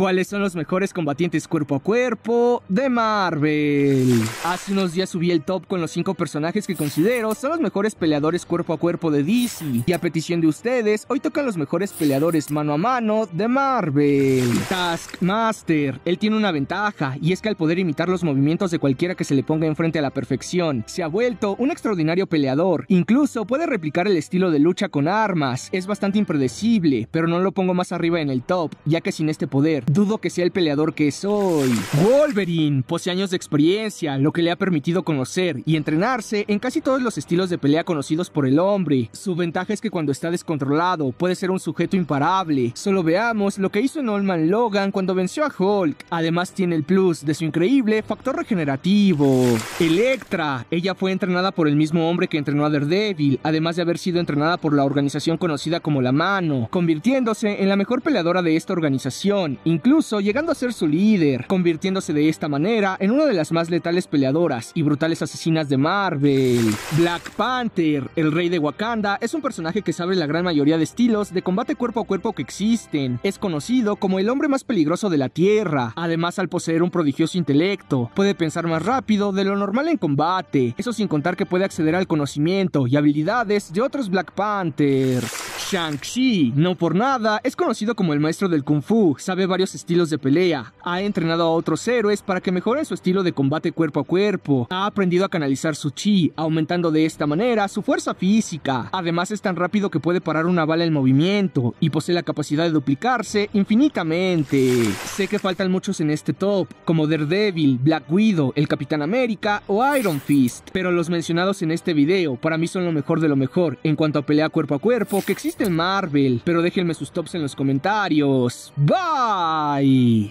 cuáles son los mejores combatientes cuerpo a cuerpo de Marvel. Hace unos días subí el top con los 5 personajes que considero son los mejores peleadores cuerpo a cuerpo de DC. Y a petición de ustedes, hoy tocan los mejores peleadores mano a mano de Marvel. Taskmaster. Él tiene una ventaja y es que al poder imitar los movimientos de cualquiera que se le ponga enfrente a la perfección, se ha vuelto un extraordinario peleador. Incluso puede replicar el estilo de lucha con armas. Es bastante impredecible, pero no lo pongo más arriba en el top, ya que sin este poder Dudo que sea el peleador que soy. Wolverine posee años de experiencia, lo que le ha permitido conocer y entrenarse en casi todos los estilos de pelea conocidos por el hombre. Su ventaja es que cuando está descontrolado puede ser un sujeto imparable. Solo veamos lo que hizo en Logan cuando venció a Hulk. Además tiene el plus de su increíble factor regenerativo. Electra. Ella fue entrenada por el mismo hombre que entrenó a Daredevil, además de haber sido entrenada por la organización conocida como La Mano, convirtiéndose en la mejor peleadora de esta organización, incluso llegando a ser su líder, convirtiéndose de esta manera en una de las más letales peleadoras y brutales asesinas de Marvel. Black Panther, el rey de Wakanda, es un personaje que sabe la gran mayoría de estilos de combate cuerpo a cuerpo que existen. Es conocido como el hombre más peligroso de la Tierra. Además, al poseer un prodigioso intelecto, puede pensar más rápido de lo normal en combate. Eso sin contar que puede acceder al conocimiento y habilidades de otros Black Panthers. Shang-Chi. No por nada, es conocido como el maestro del kung fu, sabe varios estilos de pelea, ha entrenado a otros héroes para que mejoren su estilo de combate cuerpo a cuerpo, ha aprendido a canalizar su chi, aumentando de esta manera su fuerza física. Además es tan rápido que puede parar una bala en movimiento y posee la capacidad de duplicarse infinitamente. Sé que faltan muchos en este top, como Daredevil, Black Widow, el Capitán América o Iron Fist, pero los mencionados en este video para mí son lo mejor de lo mejor en cuanto a pelea cuerpo a cuerpo que existe Marvel, pero déjenme sus tops en los comentarios. Bye.